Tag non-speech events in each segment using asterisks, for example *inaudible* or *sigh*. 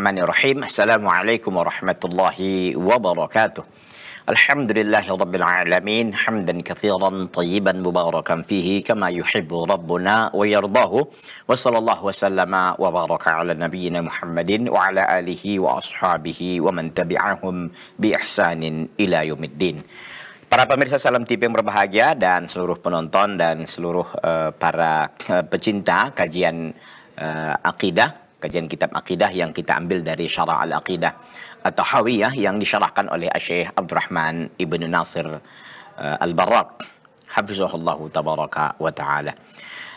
الرحمن الرحيم السلام عليكم ورحمة الله وبركاته الحمد لله رب العالمين حمدا كثيرا طيبا مباركا فيه كما يحب ربنا ويرضاه وصلى الله وسلم وبارك على نبينا محمد وعلى آله وأصحابه ومن تبعهم بإحسان إلى يوم الدين Para pemirsa Salam TV yang berbahagia dan seluruh penonton dan seluruh uh, para uh, pecinta kajian uh, akidah kajian kitab akidah yang kita ambil dari syarah al-aqidah atau hawiyah yang disyarahkan oleh Syekh Abdurrahman Ibn Nasir uh, eh, Al-Barrak hafizahullah tabaraka wa taala.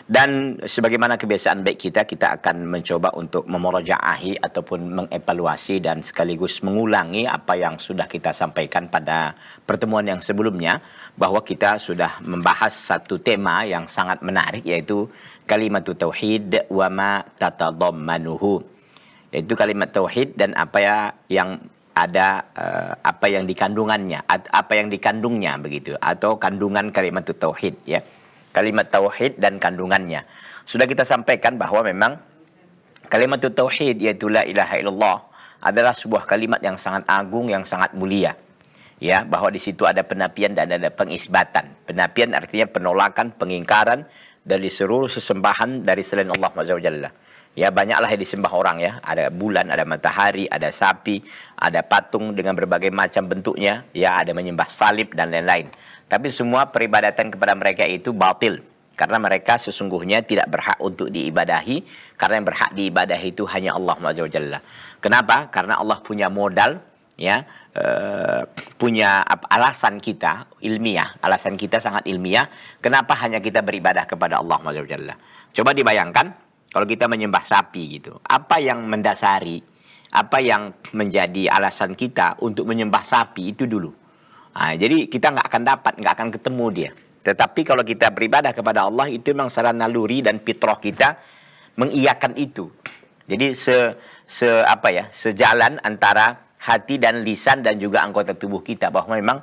Dan sebagaimana kebiasaan baik kita, kita akan mencoba untuk memorojaahi ataupun mengevaluasi dan sekaligus mengulangi apa yang sudah kita sampaikan pada pertemuan yang sebelumnya bahwa kita sudah membahas satu tema yang sangat menarik yaitu kalimat tauhid wa ma tatadammanuhu yaitu kalimat tauhid dan apa ya yang ada uh, apa yang dikandungannya apa yang dikandungnya begitu atau kandungan kalimat tauhid ya kalimat tauhid dan kandungannya sudah kita sampaikan bahwa memang kalimat tauhid yaitu la ilaha illallah adalah sebuah kalimat yang sangat agung yang sangat mulia ya bahwa di situ ada penapian dan ada pengisbatan penapian artinya penolakan pengingkaran dari seluruh sesembahan dari selain Allah Azza Jalla. Ya banyaklah yang disembah orang ya. Ada bulan, ada matahari, ada sapi, ada patung dengan berbagai macam bentuknya. Ya ada menyembah salib dan lain-lain. Tapi semua peribadatan kepada mereka itu batil. Karena mereka sesungguhnya tidak berhak untuk diibadahi. Karena yang berhak diibadahi itu hanya Allah Azza Jalla. Kenapa? Karena Allah punya modal ya Eh, punya alasan kita ilmiah, alasan kita sangat ilmiah. Kenapa hanya kita beribadah kepada Allah Jalla? Coba dibayangkan kalau kita menyembah sapi gitu, apa yang mendasari, apa yang menjadi alasan kita untuk menyembah sapi itu dulu. Nah, jadi kita nggak akan dapat, nggak akan ketemu dia. Tetapi kalau kita beribadah kepada Allah itu memang secara naluri dan fitrah kita mengiyakan itu. Jadi se, se apa ya sejalan antara hati dan lisan dan juga anggota tubuh kita bahwa memang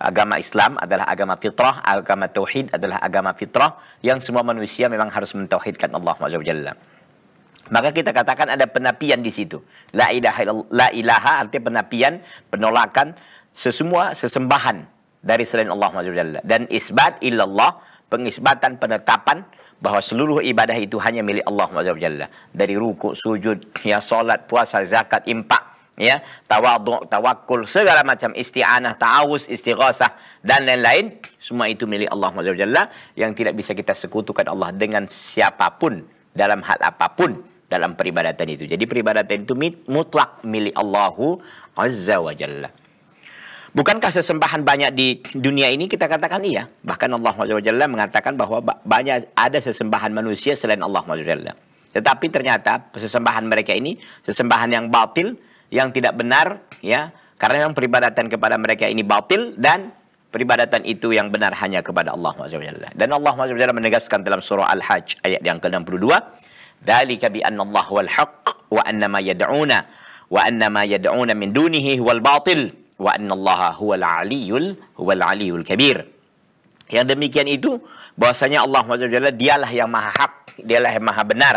agama Islam adalah agama fitrah, agama tauhid adalah agama fitrah yang semua manusia memang harus mentauhidkan Allah Jalla. Maka kita katakan ada penapian di situ. La ilaha, la ilaha artinya penapian, penolakan sesemua sesembahan dari selain Allah Jalla. Dan isbat illallah, pengisbatan, penetapan bahwa seluruh ibadah itu hanya milik Allah Jalla. Dari ruku, sujud, ya salat, puasa, zakat, impak, ya tawadhu tawakul segala macam isti'anah ta'awuz istighosah dan lain-lain semua itu milik Allah Subhanahu yang tidak bisa kita sekutukan Allah dengan siapapun dalam hal apapun dalam peribadatan itu. Jadi peribadatan itu mutlak milik Allahu Azza wa Jalla. Bukankah sesembahan banyak di dunia ini kita katakan iya? Bahkan Allah Jalla mengatakan bahwa banyak ada sesembahan manusia selain Allah Jalla. Tetapi ternyata sesembahan mereka ini sesembahan yang batil yang tidak benar ya karena yang peribadatan kepada mereka ini batil dan peribadatan itu yang benar hanya kepada Allah SWT. Dan Allah SWT menegaskan dalam surah Al-Hajj ayat yang ke-62, "Dzalika bi anna Allah wal haqq wa anna ma yad'una wa anna ma yad'una min dunihi wal batil wa anna huwal aliyul huwal aliyul kabir." Yang demikian itu bahwasanya Allah SWT dialah yang maha hak, dialah yang maha benar.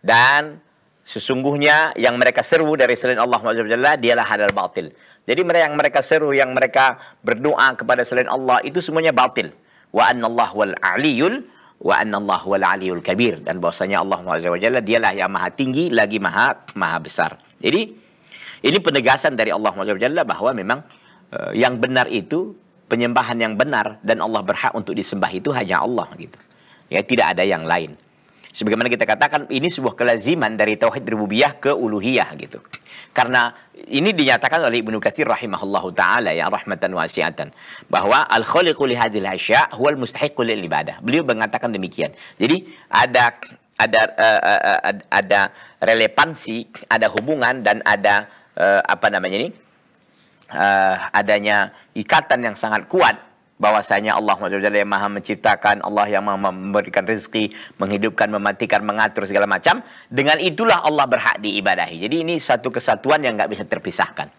Dan Sesungguhnya yang mereka seru dari selain Allah Jalla dialah halal batil. Jadi mereka yang mereka seru, yang mereka berdoa kepada selain Allah itu semuanya batil. Wa anna Allah wal aliyul wa anna Allah wal aliyul kabir dan bahwasanya Allah Jalla dialah yang maha tinggi lagi maha maha besar. Jadi ini penegasan dari Allah Jalla bahwa memang uh, yang benar itu penyembahan yang benar dan Allah berhak untuk disembah itu hanya Allah gitu. Ya tidak ada yang lain. Sebagaimana kita katakan ini sebuah kelaziman dari tauhid rububiyah ke uluhiyah gitu. Karena ini dinyatakan oleh Ibnu Katsir rahimahullahu taala ya rahmatan wasiatan bahwa al khaliqu li hadhil asya huwal mustahiqu lil ibadah. Beliau mengatakan demikian. Jadi ada ada uh, uh, ada relevansi, ada hubungan dan ada uh, apa namanya ini? Uh, adanya ikatan yang sangat kuat bahwasanya Allah SWT yang maha menciptakan, Allah yang maha memberikan rezeki, menghidupkan, mematikan, mengatur segala macam. Dengan itulah Allah berhak diibadahi. Jadi ini satu kesatuan yang nggak bisa terpisahkan.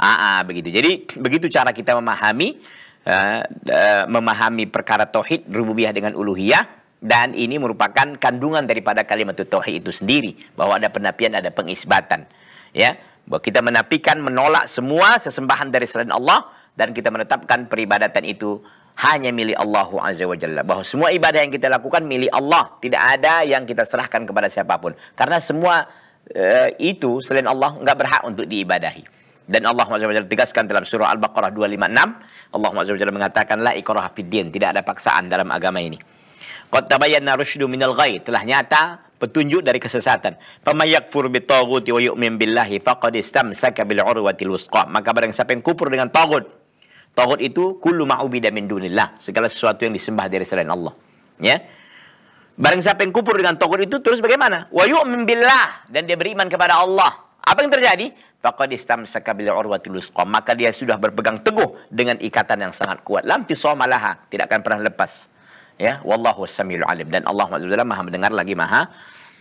Aa, ah, ah, begitu. Jadi begitu cara kita memahami uh, uh, memahami perkara tauhid rububiyah dengan uluhiyah dan ini merupakan kandungan daripada kalimat tauhid itu sendiri bahwa ada penapian ada pengisbatan ya bahwa kita menapikan menolak semua sesembahan dari selain Allah dan kita menetapkan peribadatan itu hanya milik Allah Azza wa Jalla. Bahwa semua ibadah yang kita lakukan milik Allah. Tidak ada yang kita serahkan kepada siapapun. Karena semua e, itu selain Allah nggak berhak untuk diibadahi. Dan Allah Azza wa Jalla tegaskan dalam surah Al-Baqarah 256. Allah Azza wa Jalla mengatakan la ikrah fiddin. Tidak ada paksaan dalam agama ini. kota bayan rusydu minal ghay. Telah nyata petunjuk dari kesesatan. Faman yakfur wa yu'min billahi faqad istamsaka bil urwatil wusqa. Maka barang siapa yang kufur dengan tagut Tauhid itu kullu ma'ubida min dunillah, segala sesuatu yang disembah dari selain Allah. Ya. Barang siapa yang kufur dengan tauhid itu terus bagaimana? Wa yu'min billah dan dia beriman kepada Allah. Apa yang terjadi? Faqad istamsaka bil urwatil wusqa, maka dia sudah berpegang teguh dengan ikatan yang sangat kuat. Lam fisamalaha, tidak akan pernah lepas. Ya, wallahu samiul alim dan Allah Maha mendengar lagi Maha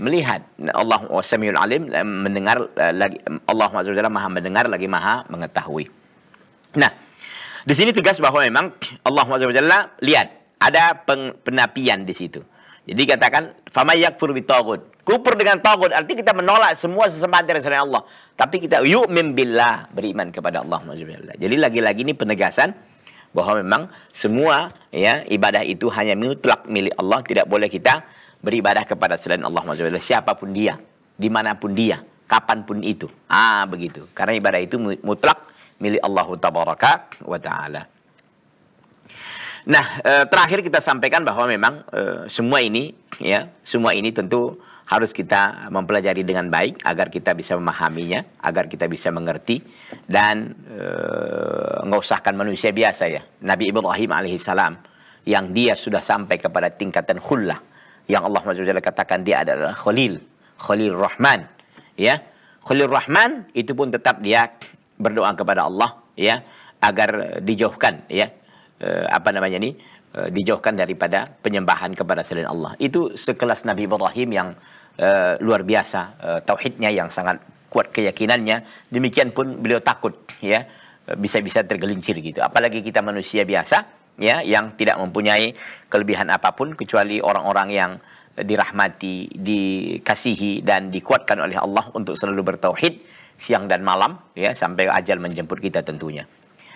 melihat Allah Samiul Alim eh, mendengar eh, lagi eh, Allah Maha mendengar lagi Maha mengetahui. Nah, di sini tegas bahwa memang Allah SWT lihat ada penapian di situ. Jadi katakan fama yakfur tagut. Kufur dengan tagut arti kita menolak semua sesembahan dari selain Allah. Tapi kita yu'min billah, beriman kepada Allah SWT. Jadi lagi-lagi ini penegasan bahwa memang semua ya ibadah itu hanya mutlak milik Allah, tidak boleh kita beribadah kepada selain Allah SWT siapapun dia, dimanapun dia, kapanpun itu. Ah begitu. Karena ibadah itu mutlak milik Allah Tabaraka wa taala. Nah, eh, terakhir kita sampaikan bahwa memang eh, semua ini ya, semua ini tentu harus kita mempelajari dengan baik agar kita bisa memahaminya, agar kita bisa mengerti dan eh, nggak usahkan manusia biasa ya. Nabi Ibrahim alaihissalam yang dia sudah sampai kepada tingkatan khullah yang Allah SWT katakan dia adalah Khalil, Khalil Rahman ya. Khalil Rahman itu pun tetap dia berdoa kepada Allah ya agar eh, dijauhkan ya eh, apa namanya ini eh, dijauhkan daripada penyembahan kepada selain Allah. Itu sekelas Nabi Ibrahim yang luar biasa tauhidnya yang sangat kuat keyakinannya. Demikian pun beliau takut ya bisa-bisa tergelincir gitu. Apalagi kita manusia biasa ya yang tidak mempunyai kelebihan apapun kecuali orang-orang yang dirahmati, dikasihi dan dikuatkan oleh Allah untuk selalu bertauhid siang dan malam ya sampai ajal menjemput kita tentunya.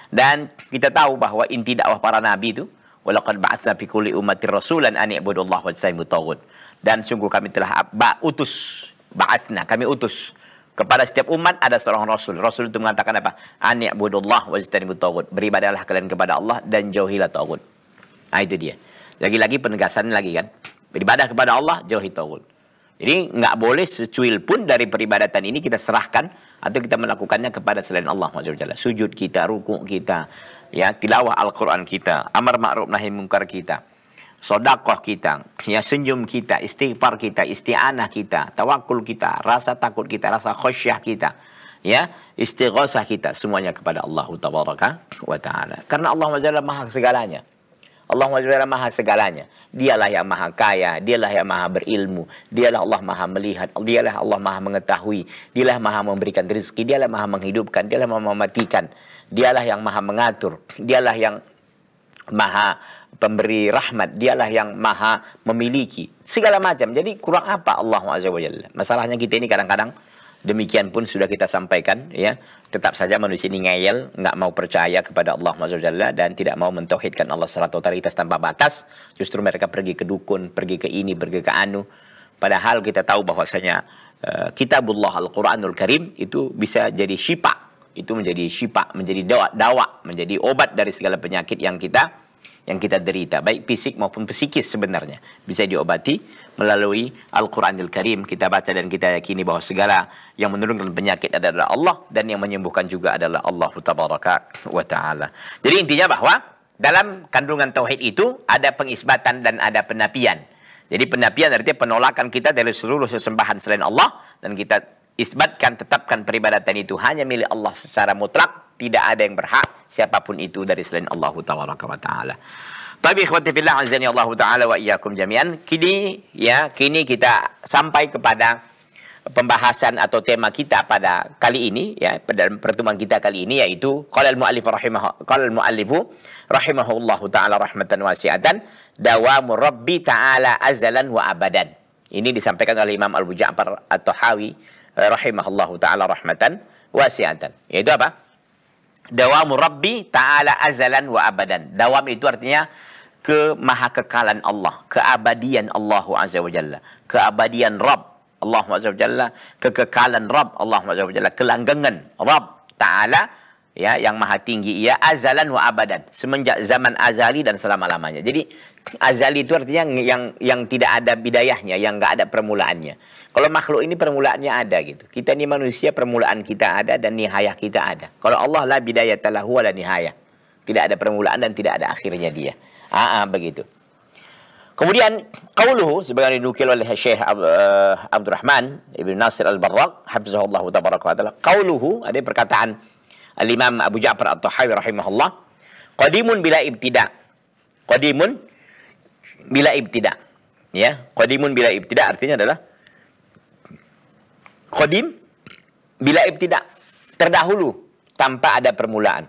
Dan kita tahu bahwa inti dakwah para nabi itu walaqad ba'atsna fi kulli ummati rasulan an i'budullaha wa tajtanibu tagut. Dan sungguh kami telah ba utus ba'atsna kami utus kepada setiap umat ada seorang rasul. Rasul itu mengatakan apa? An i'budullaha wa tajtanibu tagut. Beribadahlah kalian kepada Allah dan jauhilah tagut. Nah itu dia. Lagi-lagi penegasan lagi kan. Beribadah kepada Allah, jauhi tagut. Jadi nggak boleh secuil pun dari peribadatan ini kita serahkan atau kita melakukannya kepada selain Allah Jalla. Sujud kita, rukuk kita, ya tilawah Al-Qur'an kita, amar ma'ruf nahi mungkar kita, sodakoh kita, ya senyum kita, istighfar kita, isti'anah kita, tawakul kita, rasa takut kita, rasa khosyah kita, ya istighosah kita semuanya kepada Allah Taala. Karena Allah Jalla maha segalanya. Allah SWT maha segalanya. Dialah yang maha kaya, dialah yang maha berilmu, dialah Allah maha melihat, dialah Allah maha mengetahui, dialah maha memberikan rezeki, dialah maha menghidupkan, dialah maha mematikan, dialah yang maha mengatur, dialah yang maha pemberi rahmat, dialah yang maha memiliki. Segala macam. Jadi kurang apa Allah SWT. Masalahnya kita ini kadang-kadang Demikian pun sudah kita sampaikan ya. Tetap saja manusia ini ngeyel, nggak mau percaya kepada Allah Subhanahu dan tidak mau mentauhidkan Allah secara totalitas tanpa batas. Justru mereka pergi ke dukun, pergi ke ini, pergi ke anu. Padahal kita tahu bahwasanya uh, kitabullah Al-Qur'anul Karim itu bisa jadi syifa. Itu menjadi syifa, menjadi dawa, dawa, menjadi obat dari segala penyakit yang kita yang kita derita, baik fisik maupun psikis sebenarnya, bisa diobati melalui Al-Quranil Karim. Kita baca dan kita yakini bahwa segala yang menurunkan penyakit adalah Allah dan yang menyembuhkan juga adalah Allah wa taala. Jadi intinya bahwa dalam kandungan tauhid itu ada pengisbatan dan ada penapian. Jadi penapian artinya penolakan kita dari seluruh sesembahan selain Allah dan kita isbatkan tetapkan peribadatan itu hanya milik Allah secara mutlak tidak ada yang berhak siapapun itu dari selain Allah Taala. Tapi ikhwati fillah azani Allah taala wa iyyakum jami'an. Kini ya, kini kita sampai kepada pembahasan atau tema kita pada kali ini ya pada pertemuan kita kali ini yaitu qala al-muallif rahimah qala al-muallifu rahimahullahu taala rahmatan wasi'atan dawamu rabbi taala azalan wa abadan. Ini disampaikan oleh Imam al Ja'far At-Tahawi rahimahullahu taala rahmatan wasi'atan. Yaitu apa? Dawamu Rabbi ta'ala azalan wa abadan. Dawam itu artinya kemahakekalan Allah, keabadian Allah Azza wa Jalla, keabadian Rabb Allah Azza wa Jalla, kekekalan Rabb Allah Azza wa Jalla, kelanggengan Rabb Ta'ala ya yang maha tinggi ia azalan wa abadan, semenjak zaman azali dan selama-lamanya. Jadi azali itu artinya yang yang tidak ada bidayahnya, yang enggak ada permulaannya. Kalau makhluk ini permulaannya ada gitu. Kita ini manusia permulaan kita ada dan nihayah kita ada. Kalau Allah la bidaya telah wa la nihayah. Tidak ada permulaan dan tidak ada akhirnya dia. Ah, ah begitu. Kemudian qauluhu sebagaimana dinukil oleh Syekh Ab, uh, Abdurrahman Ibn Nasir Al-Barraq hafizahullah tabaraka wa taala. Qauluhu ada perkataan Al-Imam Abu Ja'far At-Tahawi rahimahullah. Qadimun bila ibtida. Qadimun bila ibtida. Ya, qadimun bila ibtida artinya adalah Qadim bila tidak terdahulu tanpa ada permulaan.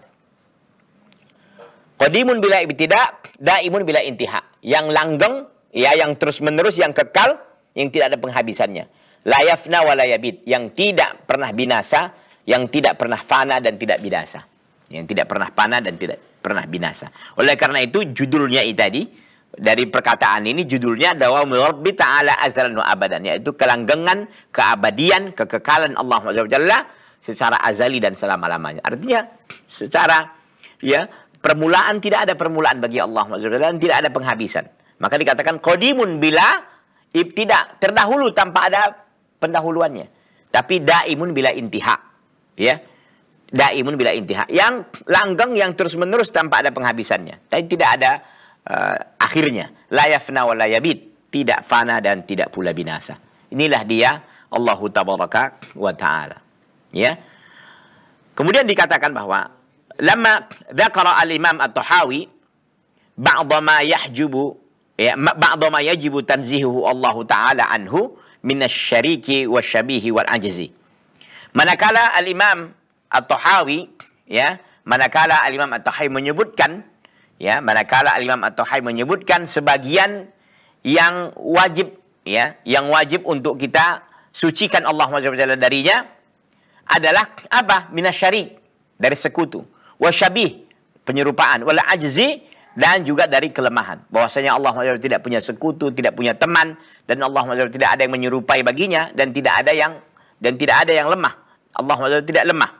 Qadimun bila tidak daimun bila intiha. Yang langgeng, ya yang terus-menerus, yang kekal, yang tidak ada penghabisannya. Layafna walayabid, yang tidak pernah binasa, yang tidak pernah fana dan tidak binasa. Yang tidak pernah fana dan tidak pernah binasa. Oleh karena itu judulnya itu tadi dari perkataan ini judulnya adalah rabbi ta'ala azalan wa abadan yaitu kelanggengan, keabadian, kekekalan Allah Jalla secara azali dan selama-lamanya. Artinya secara ya permulaan tidak ada permulaan bagi Allah Jalla dan tidak ada penghabisan. Maka dikatakan qadimun bila tidak terdahulu tanpa ada pendahuluannya. Tapi daimun bila intiha. Ya. Daimun bila intiha. Yang langgeng yang terus-menerus tanpa ada penghabisannya. Tapi tidak ada uh, akhirnya la yafna wa la yabid, tidak fana dan tidak pula binasa. Inilah dia Allahu tabaraka wa taala. Ya. Kemudian dikatakan bahwa lama dzakara al-Imam At-Tahawi ba'd ma yahjubu ya ba'd ma yajibu tanzihuhu Allah taala anhu min minasyariki wasyabihi wal ajzi. Manakala al-Imam At-Tahawi ya manakala al-Imam At-Tahawi menyebutkan ya manakala Imam At-Tahawi menyebutkan sebagian yang wajib ya yang wajib untuk kita sucikan Allah SWT darinya adalah apa minasyari dari sekutu wasyabih penyerupaan wala ajzi dan juga dari kelemahan bahwasanya Allah SWT tidak punya sekutu tidak punya teman dan Allah SWT tidak ada yang menyerupai baginya dan tidak ada yang dan tidak ada yang lemah Allah SWT tidak lemah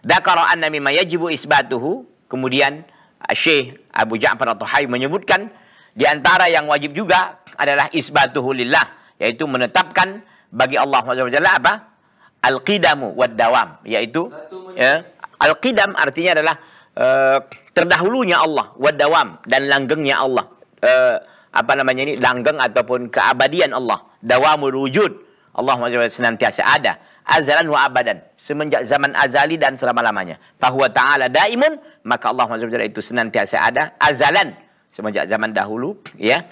Dakara anna mimma yajibu isbatuhu kemudian Syekh Abu Ja'far al tahawi menyebutkan di antara yang wajib juga adalah isbatuhu lillah yaitu menetapkan bagi Allah SWT apa? Al-qidamu wad dawam yaitu ya, al-qidam artinya adalah uh, terdahulunya Allah wad dawam dan langgengnya Allah. Uh, apa namanya ini langgeng ataupun keabadian Allah. Dawamul wujud. Allah SWT senantiasa ada azalan wa abadan. Semenjak zaman azali dan selama-lamanya. Fahuwa ta'ala daimun. Maka Allah SWT itu senantiasa ada. Azalan. Semenjak zaman dahulu. ya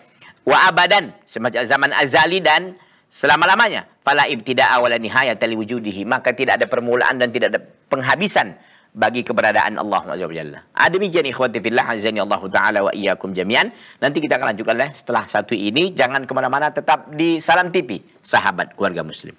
Wa abadan. Semenjak zaman azali dan selama-lamanya. Fala ibtida'a wala nihayat wujudihi. Maka tidak ada permulaan dan tidak ada penghabisan bagi keberadaan Allah SWT. Ada ah, demikian ikhwati fillah azani Allah taala wa iyyakum jami'an. Nanti kita akan lanjutkan setelah satu ini jangan kemana mana tetap di Salam TV, sahabat keluarga muslim.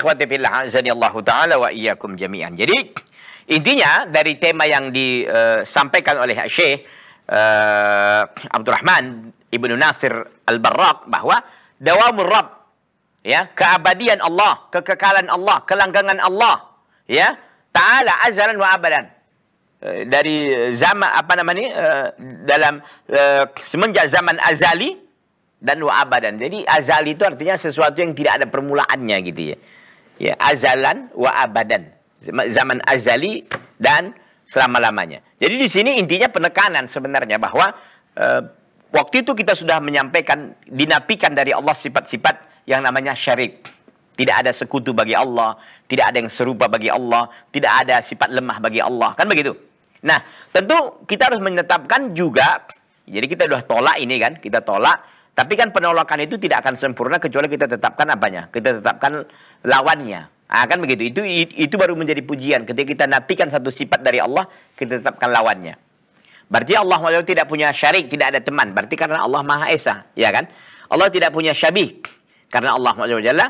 ikhwati billah Allah taala wa iyyakum jami'an. Jadi intinya dari tema yang disampaikan eh, oleh Syekh uh, eh, Abdurrahman Ibnu Nasir Al-Barraq bahwa dawamur Rabb ya keabadian Allah, kekekalan Allah, kelanggangan Allah ya taala azalan wa abadan. Eh, dari zaman apa namanya dalam semenjak zaman azali dan wa abadan. Jadi azali itu artinya sesuatu yang tidak ada permulaannya gitu ya ya azalan wa abadan zaman azali dan selama-lamanya. Jadi di sini intinya penekanan sebenarnya bahwa eh, waktu itu kita sudah menyampaikan dinapikan dari Allah sifat-sifat yang namanya syarik. Tidak ada sekutu bagi Allah, tidak ada yang serupa bagi Allah, tidak ada sifat lemah bagi Allah, kan begitu. Nah, tentu kita harus menetapkan juga jadi kita sudah tolak ini kan, kita tolak tapi kan penolakan itu tidak akan sempurna kecuali kita tetapkan apanya? Kita tetapkan lawannya. Nah, kan begitu. Itu itu baru menjadi pujian ketika kita nafikan satu sifat dari Allah, kita tetapkan lawannya. Berarti Allah tidak punya syarik, tidak ada teman. Berarti karena Allah Maha Esa, ya kan? Allah tidak punya syabih karena Allah Jalla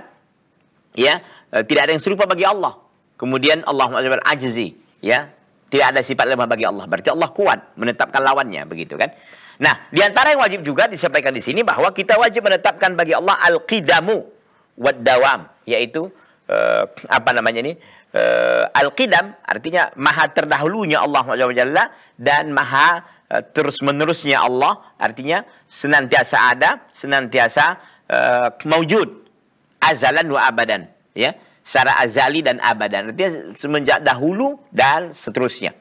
ya eh, tidak ada yang serupa bagi Allah. Kemudian Allah Jalla ajzi, ya. Tidak ada sifat lemah bagi Allah. Berarti Allah kuat menetapkan lawannya begitu kan? Nah, di antara yang wajib juga disampaikan di sini bahwa kita wajib menetapkan bagi Allah al-qidamu wad dawam, yaitu uh, apa namanya ini? Uh, al-qidam artinya maha terdahulunya Allah Jalla dan maha uh, eh, terus menerusnya Allah, artinya senantiasa ada, senantiasa uh, mewujud azalan wa abadan, ya. Secara azali dan abadan. Artinya semenjak dahulu dan seterusnya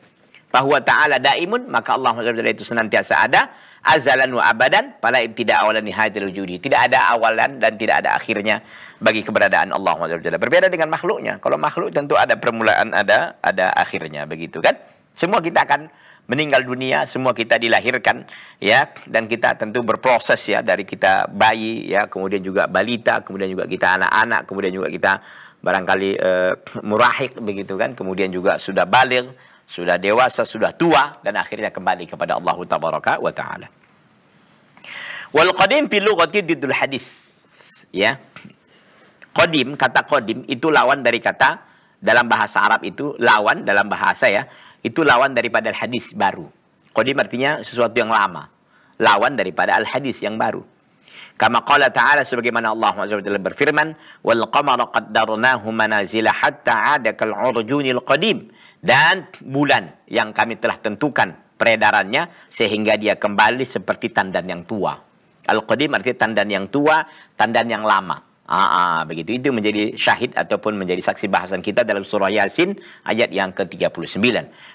bahwa ta'ala daimun maka Allah SWT itu senantiasa ada azalan wa abadan pada tidak awalan nihayatil wujudi. Tidak ada awalan dan tidak ada akhirnya bagi keberadaan Allah Subhanahu Berbeda dengan makhluknya. Kalau makhluk tentu ada permulaan, ada ada akhirnya begitu kan? Semua kita akan meninggal dunia, semua kita dilahirkan ya dan kita tentu berproses ya dari kita bayi ya, kemudian juga balita, kemudian juga kita anak-anak, kemudian juga kita barangkali uh, murahik begitu kan, kemudian juga sudah balik sudah dewasa, sudah tua dan akhirnya kembali kepada Allah Taala. Wal qadim fil lughati didul hadis. Ya. Qadim, kata qadim itu lawan dari kata dalam bahasa Arab itu lawan dalam bahasa ya, itu lawan daripada hadis baru. Qadim artinya sesuatu yang lama. Lawan daripada al-hadis yang baru. Kama qala ta'ala sebagaimana Allah SWT berfirman, "Wal qamara qaddarnahu manazila hatta 'ada kal 'urjunil qadim." Dan bulan yang kami telah tentukan peredarannya sehingga dia kembali seperti tandan yang tua. Al-Qadim artinya tandan yang tua, tandan yang lama. Ah, ah, begitu itu menjadi syahid ataupun menjadi saksi bahasan kita dalam surah Yasin ayat yang ke-39.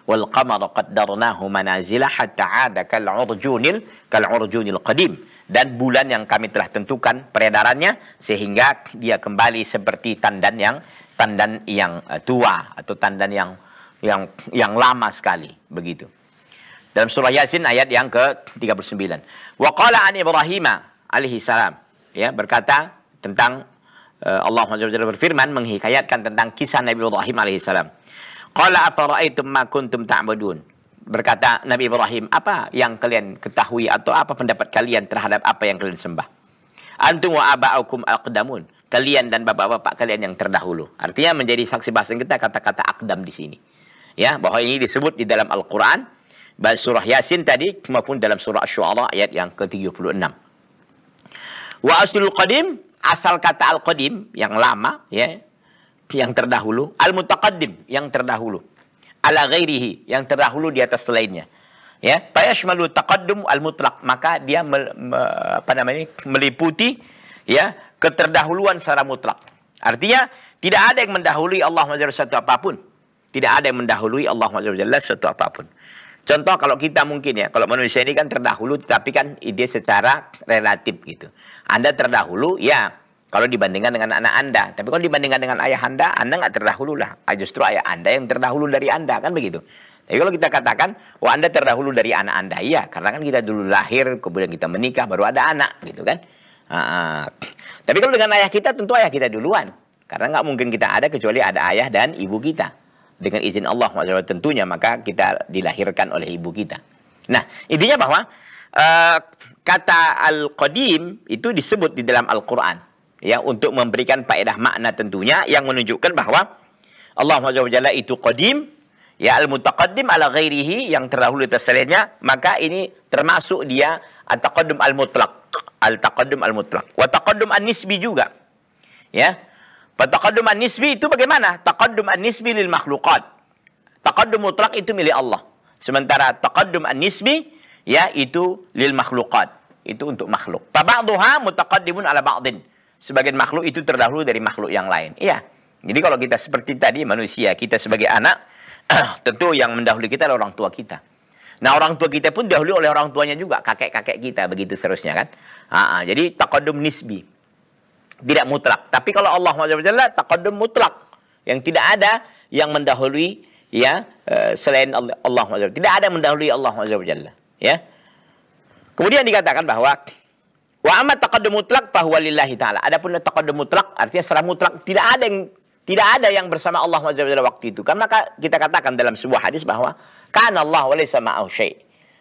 Wal qamara qaddarnahu manazila hatta ada kal urjunil kal urjunil qadim dan bulan yang kami telah tentukan peredarannya sehingga dia kembali seperti tandan yang tandan yang eh, tua atau tandan yang yang yang lama sekali begitu. Dalam surah Yasin ayat yang ke-39. Wa qala an Ibrahim alaihi salam. Ya, berkata tentang eh, Allah SWT berfirman menghikayatkan tentang kisah Nabi Ibrahim alaihi salam. Qala afara'aitum ma kuntum ta'budun. Berkata Nabi Ibrahim, apa yang kalian ketahui atau apa pendapat kalian terhadap apa yang kalian sembah? Antum wa aba'ukum aqdamun. Kalian dan bapak-bapak kalian yang terdahulu. Artinya menjadi saksi bahasa kita kata-kata akdam di sini. Ya, bahwa ini disebut di dalam Al-Quran baik surah Yasin tadi maupun dalam surah Asy-Syu'ara ayat yang ke-36. Wa aslul qadim asal kata al-qadim yang lama ya yang terdahulu al-mutaqaddim yang terdahulu ala ghairihi yang terdahulu di atas selainnya ya fayashmalu taqaddum al-mutlaq maka dia me, me, apa namanya meliputi ya keterdahuluan secara mutlak artinya tidak ada yang mendahului Allah SWT apapun tidak ada yang mendahului Allah SWT suatu apapun. Contoh kalau kita mungkin ya, kalau manusia ini kan terdahulu tetapi kan ide secara relatif gitu. Anda terdahulu ya kalau dibandingkan dengan anak Anda. Tapi kalau dibandingkan dengan ayah Anda, Anda nggak terdahulu lah. Ah, justru ayah Anda yang terdahulu dari Anda kan begitu. Tapi kalau kita katakan, wah Anda terdahulu dari anak Anda. Iya, karena kan kita dulu lahir, kemudian kita menikah, baru ada anak gitu kan. Uh, tapi kalau dengan ayah kita, tentu ayah kita duluan. Karena nggak mungkin kita ada kecuali ada ayah dan ibu kita dengan izin Allah tentunya maka kita dilahirkan oleh ibu kita. Nah, intinya bahwa uh, kata al-qadim itu disebut di dalam Al-Qur'an ya untuk memberikan faedah makna tentunya yang menunjukkan bahwa Allah SWT itu qadim ya al-mutaqaddim ala ghairihi yang terdahulu terselainya. maka ini termasuk dia al taqaddum al-mutlaq al-taqaddum al-mutlaq wa taqaddum an-nisbi juga ya Fataqaddum an-nisbi itu bagaimana? Taqaddum an-nisbi lil makhluqat, Taqaddum mutlak itu milik Allah. Sementara taqaddum an-nisbi ya itu lil makhluqat, Itu untuk makhluk. Faba'duha mutaqaddimun ala ba'din. Sebagian makhluk itu terdahulu dari makhluk yang lain. Iya. Jadi kalau kita seperti tadi manusia, kita sebagai anak *clears throat* tentu yang mendahului kita adalah orang tua kita. Nah orang tua kita pun dahulu oleh orang tuanya juga, kakek-kakek kita begitu seterusnya kan. Ha -ha, jadi takodum nisbi tidak mutlak. Tapi kalau Allah Jalla taqaddum mutlak yang tidak ada yang mendahului ya eh, selain Allah Jalla. Tidak ada yang mendahului Allah Jalla, ya. Kemudian dikatakan bahwa wa amma taqaddum mutlak bahwa lillahi taala. Adapun taqaddum mutlak artinya secara mutlak tidak ada yang tidak ada yang bersama Allah Jalla waktu itu. Karena kita katakan dalam sebuah hadis bahwa kana Allah wa laysa ma'ahu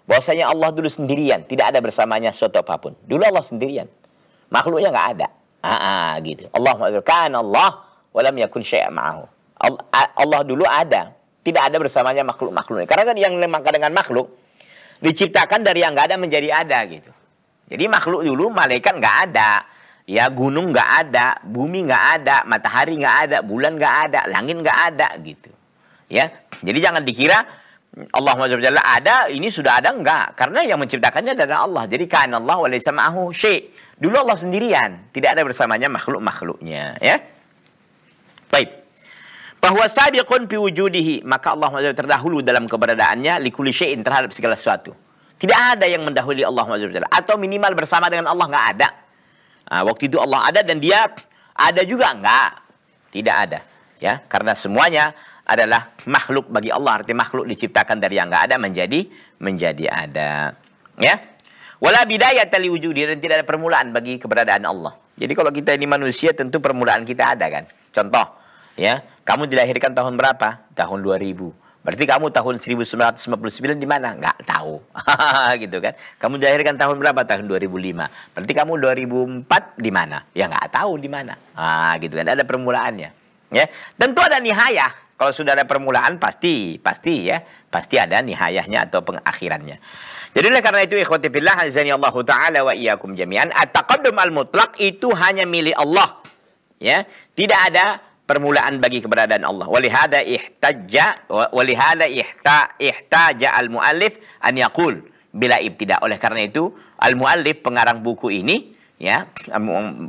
Bahwasanya Allah dulu sendirian, tidak ada bersamanya suatu apapun. Dulu Allah sendirian. Makhluknya nggak ada ah, gitu. Allah kan Allah walam yakun syai' ma'ahu. Allah dulu ada, tidak ada bersamanya makhluk-makhluk. Karena kan yang memang dengan makhluk diciptakan dari yang nggak ada menjadi ada gitu. Jadi makhluk dulu malaikat enggak ada, ya gunung enggak ada, bumi enggak ada, matahari enggak ada, bulan enggak ada, langit enggak ada gitu. Ya, jadi jangan dikira Allah Jalla ada, ini sudah ada enggak? Karena yang menciptakannya adalah Allah. Jadi kan Allah wa syai. Dulu Allah sendirian, tidak ada bersamanya makhluk-makhluknya, ya. Baik. Bahwa sabiqun bi wujudihi, maka Allah SWT terdahulu dalam keberadaannya likuli syai'in terhadap segala sesuatu. Tidak ada yang mendahului Allah SWT atau minimal bersama dengan Allah nggak ada. Nah, waktu itu Allah ada dan dia ada juga nggak? Tidak ada, ya. Karena semuanya adalah makhluk bagi Allah arti makhluk diciptakan dari yang nggak ada menjadi menjadi ada ya Wala bidaya tali wujudi dan tidak ada permulaan bagi keberadaan Allah. Jadi kalau kita ini manusia tentu permulaan kita ada kan. Contoh, ya, kamu dilahirkan tahun berapa? Tahun 2000. Berarti kamu tahun 1999 di mana? Nggak tahu. *laughs* gitu kan. Kamu dilahirkan tahun berapa? Tahun 2005. Berarti kamu 2004 di mana? Ya nggak tahu di mana. Ah, gitu kan. Ada permulaannya. Ya. Tentu ada nihayah. Kalau sudah ada permulaan pasti, pasti ya. Pasti ada nihayahnya atau pengakhirannya. Jadi oleh karena itu ikhwati fillah azani Allah taala wa iyyakum jami'an at-taqaddum al-mutlaq itu hanya milik Allah. Ya, tidak ada permulaan bagi keberadaan Allah. Walihada ihtajja walihada ihta ihtaja al-muallif an yaqul bila ibtida. Oleh karena itu al-muallif pengarang buku ini ya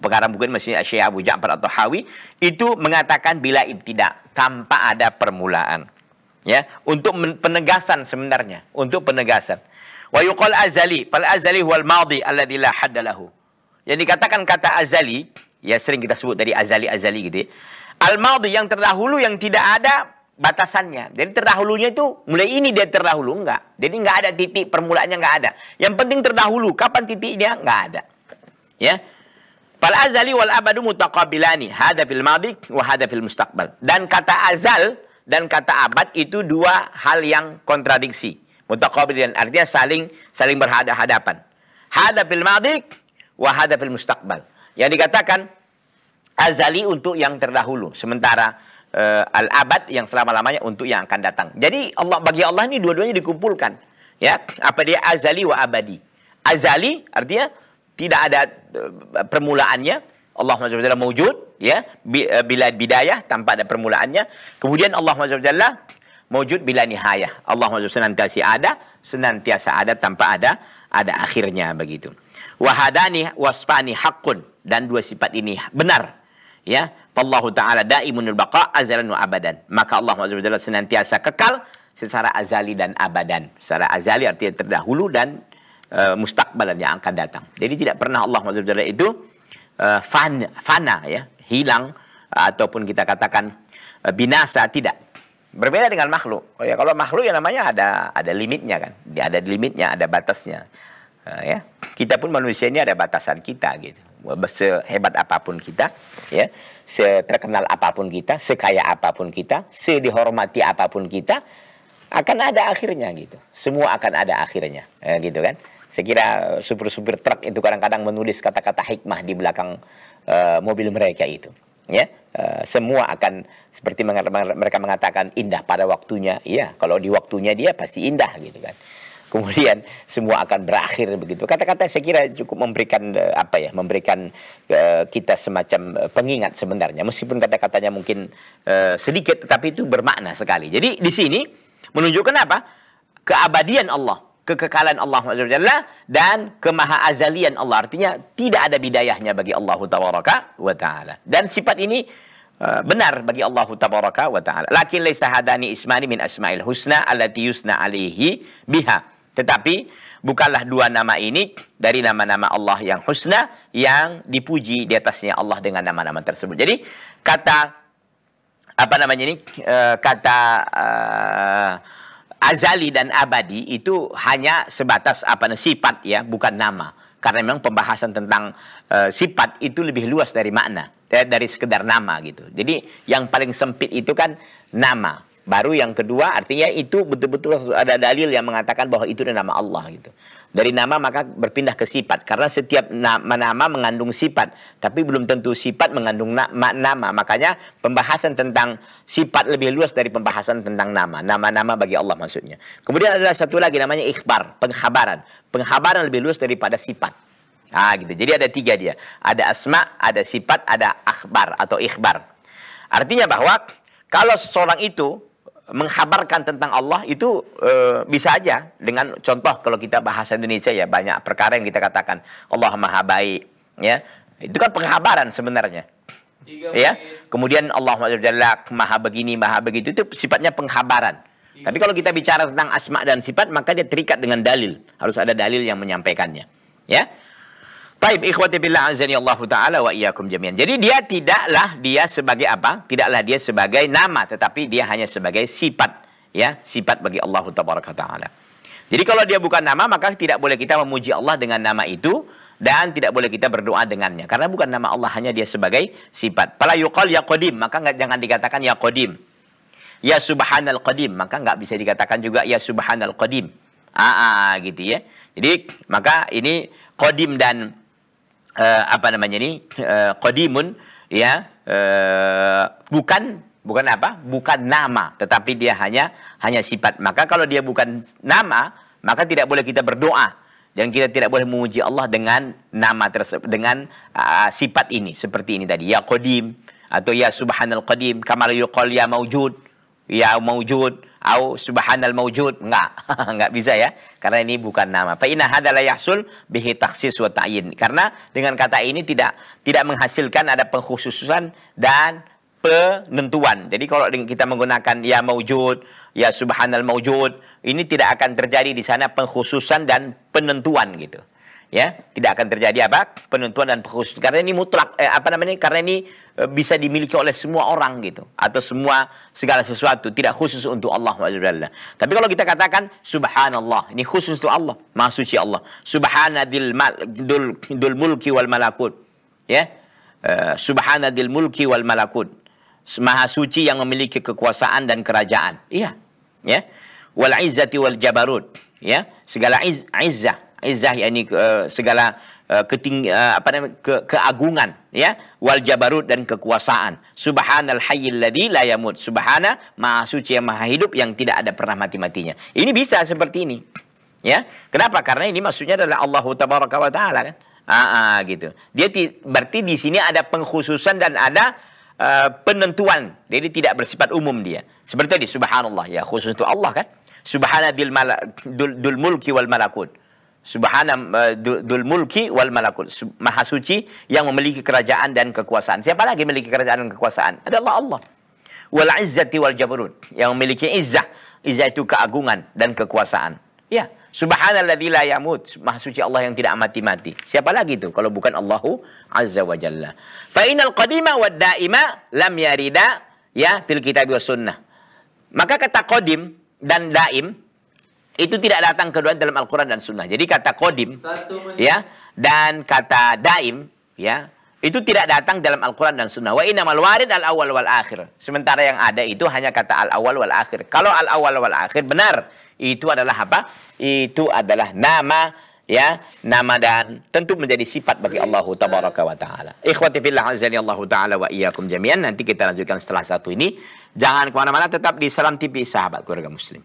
pengarang buku ini maksudnya Syekh Abu Ja'far atau Hawi itu mengatakan bila ibtida tanpa ada permulaan. Ya, untuk penegasan sebenarnya, untuk penegasan Wa yuqal azali. Fal azali huwal madi alladhi la haddalahu. Yang dikatakan kata azali, ya sering kita sebut dari azali-azali gitu ya. Al-madi yang terdahulu yang tidak ada batasannya. Jadi terdahulunya itu mulai ini dia terdahulu enggak. Jadi enggak ada titik permulaannya enggak ada. Yang penting terdahulu kapan titiknya enggak ada. Ya. Fal azali wal abadu mutaqabilani. Hada fil madi wa hada fil mustaqbal. Dan kata azal dan kata abad itu dua hal yang kontradiksi. Mutaqabilian artinya saling saling berhadapan. Hada fil madi wa hada fil mustaqbal. Yang dikatakan azali untuk yang terdahulu, sementara uh, eh, al abad yang selama-lamanya untuk yang akan datang. Jadi Allah bagi Allah ini dua-duanya dikumpulkan. Ya, apa dia azali wa abadi. Azali artinya tidak ada eh, permulaannya, Allah SWT mewujud ya eh, bila bidayah tanpa ada permulaannya kemudian Allah SWT Mewujud bila nihayah. Allah SWT senantiasa ada, senantiasa ada tanpa ada ada akhirnya begitu. Wahadani waspani hakun dan dua sifat ini benar. Ya, Allah Taala daimunul baqa azalan wa abadan. Maka Allah SWT senantiasa kekal secara azali dan abadan. Secara azali artinya terdahulu dan uh, eh, mustakbalan yang akan datang. Jadi tidak pernah Allah SWT itu uh, fana, fana ya, hilang ataupun kita katakan eh, binasa tidak. Berbeda dengan makhluk. Oh ya, kalau makhluk yang namanya ada ada limitnya kan. Dia ada limitnya, ada batasnya. Uh, ya. Kita pun manusia ini ada batasan kita gitu. Sehebat apapun kita, ya, seterkenal apapun kita, sekaya apapun kita, sedihormati apapun kita, akan ada akhirnya gitu. Semua akan ada akhirnya, ya, gitu kan. Saya kira supir-supir truk itu kadang-kadang menulis kata-kata hikmah di belakang uh, mobil mereka itu ya Uh, semua akan seperti mereka mengatakan indah pada waktunya. Iya, kalau di waktunya dia pasti indah gitu kan. *laughs* Kemudian semua akan berakhir begitu. Kata-kata saya kira cukup memberikan uh, apa ya, memberikan uh, kita semacam pengingat sebenarnya. Meskipun kata-katanya mungkin sedikit, tetapi itu bermakna sekali. Jadi di sini menunjukkan apa? Keabadian Allah kekekalan Allah Jalla dan kemaha azalian Allah. Artinya tidak ada bidayahnya bagi Allah wa taala. Dan sifat ini uh, benar bagi Allah Tabaraka wa taala. Lakin laisa hadani ismani min asmail husna allati yusna alaihi biha. Tetapi bukanlah dua nama ini dari nama-nama Allah yang husna yang dipuji di atasnya Allah dengan nama-nama tersebut. Jadi kata apa namanya ini? Uh, kata uh, azali dan abadi itu hanya sebatas apa sifat ya, bukan nama. Karena memang pembahasan tentang e, sifat itu lebih luas dari makna, ya, dari sekedar nama gitu. Jadi yang paling sempit itu kan nama. Baru yang kedua artinya itu betul-betul ada dalil yang mengatakan bahwa itu adalah nama Allah gitu. Dari nama maka berpindah ke sifat karena setiap nama, nama mengandung sifat, tapi belum tentu sifat mengandung nama, nama. Makanya pembahasan tentang sifat lebih luas dari pembahasan tentang nama. Nama-nama bagi Allah maksudnya. Kemudian ada satu lagi namanya ikhbar, penghabaran. Penghabaran lebih luas daripada sifat. Ah gitu. Jadi ada tiga dia. Ada asma, ada sifat, ada akhbar atau ikhbar. Artinya bahwa kalau seorang itu menghabarkan tentang Allah itu e, bisa aja dengan contoh kalau kita bahasa Indonesia ya banyak perkara yang kita katakan Allah Maha Baik ya itu kan penghabaran sebenarnya ya kemudian Allah Maha begini Maha begitu itu sifatnya penghabaran tapi kalau kita bicara tentang asma dan sifat maka dia terikat dengan dalil harus ada dalil yang menyampaikannya ya Taib ikhwati billah azani Allah taala wa iyyakum jami'an. Jadi dia tidaklah dia sebagai apa? Tidaklah dia sebagai nama tetapi dia hanya sebagai sifat ya, sifat bagi Allah taala. Jadi kalau dia bukan nama maka tidak boleh kita memuji Allah dengan nama itu dan tidak boleh kita berdoa dengannya karena bukan nama Allah hanya dia sebagai sifat. Pala yuqal ya qadim maka enggak jangan dikatakan ya qadim. Ya subhanal qadim maka nggak bisa dikatakan juga ya subhanal qadim. Aa ah, ah, ah, gitu ya. Jadi maka ini kodim dan uh, apa namanya ini uh, ya uh, bukan bukan apa bukan nama tetapi dia hanya hanya sifat maka kalau dia bukan nama maka tidak boleh kita berdoa dan kita tidak boleh memuji Allah dengan nama tersebut dengan uh, sifat ini seperti ini tadi ya kodim atau ya subhanal kodim kamal yukol ya maujud ya maujud au subhanal maujud enggak *laughs* enggak bisa ya karena ini bukan nama fa inna hadza la yahsul bihi Taksis wa ta'yin karena dengan kata ini tidak tidak menghasilkan ada pengkhususan dan penentuan. Jadi kalau kita menggunakan ya maujud, ya subhanal maujud, ini tidak akan terjadi di sana pengkhususan dan penentuan gitu. Ya, tidak akan terjadi apa? Penentuan dan pengkhususan. Karena ini mutlak eh, apa namanya? Karena ini Eh, bisa dimiliki oleh semua orang gitu atau semua segala sesuatu tidak khusus untuk Allah Wajalla. Tapi kalau kita katakan subhanallah ini khusus untuk Allah, Maha suci Allah. Subhanadil dul, dul mulki wal malakut. Ya. Uh, subhanadil mulki wal malakut. Maha suci yang memiliki kekuasaan dan kerajaan. Iya. Ya. Wal izzati wal jabarut. Ya. Segala iz, izzah. Izzah yakni uh, eh, segala Eh, keting uh, apa namanya ke, keagungan ya wal jabarut dan kekuasaan subhanal hayyil ladzi la yamut subhana maha suci yang maha hidup yang tidak ada pernah mati-matinya ini bisa seperti ini ya kenapa karena ini maksudnya adalah Allah tabaraka wa taala kan Aa, ah, ah, gitu dia ti berarti di sini ada pengkhususan dan ada uh, penentuan jadi tidak bersifat umum dia seperti di subhanallah ya khusus untuk Allah kan subhanadil malak dul, dul mulki wal malakut Subhana eh, dul mulki wal malakul. Maha suci yang memiliki kerajaan dan kekuasaan. Siapa lagi memiliki kerajaan dan kekuasaan? Adalah Allah. Wal izzati wal jabarun. Yang memiliki izzah. Izzah itu keagungan dan kekuasaan. Ya. alladhi la yamut. Maha suci Allah yang tidak mati-mati. Siapa lagi itu kalau bukan Allahu Azza wa Jalla. Fa'inal qadima wa daima lam yarida ya fil kitab wa sunnah. Maka kata qadim dan daim itu tidak datang kedua dalam Al-Quran dan Sunnah. Jadi kata kodim, ya, dan kata daim, ya, itu tidak datang dalam Al-Quran dan Sunnah. Wa innamal warid al-awwal wal akhir. Sementara yang ada itu hanya kata al-awwal wal akhir. Kalau al-awwal wal akhir benar, itu adalah apa? Itu adalah nama ya nama dan tentu menjadi sifat bagi Allah tabaraka wa taala. Ikhwati fillah azani Allah taala wa iyyakum jami'an. Nanti kita lanjutkan setelah satu ini. Jangan kemana mana tetap di Salam TV sahabat keluarga muslim.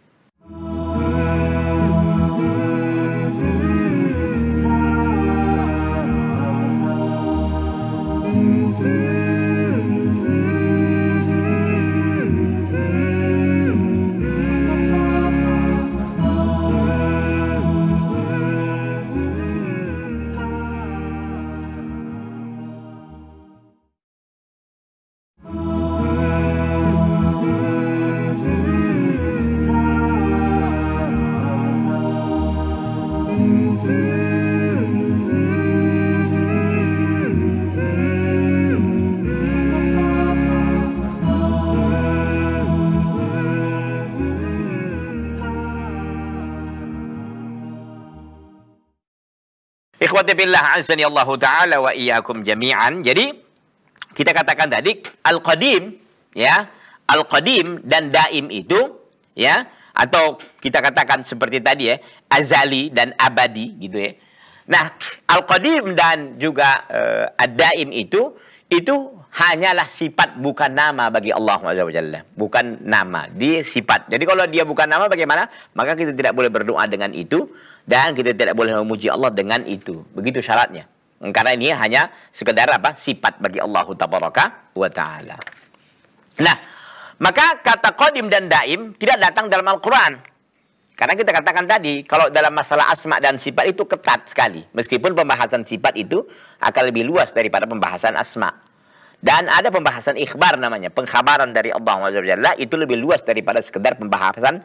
Ikhwati billah azani Allah taala wa iyyakum jami'an. Jadi kita katakan tadi al-qadim ya, al-qadim dan daim itu ya atau kita katakan seperti tadi ya, azali dan abadi gitu ya. Nah, al-qadim dan juga uh, ad-daim itu itu hanyalah sifat bukan nama bagi Allah Jalla. Bukan nama, dia sifat. Jadi kalau dia bukan nama bagaimana? Maka kita tidak boleh berdoa dengan itu dan kita tidak boleh memuji Allah dengan itu. Begitu syaratnya. Hmm, karena ini hanya sekedar apa? Sifat bagi Allah Tabaraka wa taala. Nah, maka kata qadim dan daim tidak datang dalam Al-Qur'an. Karena kita katakan tadi, kalau dalam masalah asma dan sifat itu ketat sekali. Meskipun pembahasan sifat itu akan lebih luas daripada pembahasan asma. Dan ada pembahasan ikhbar namanya, pengkhabaran dari Allah Jalla itu lebih luas daripada sekedar pembahasan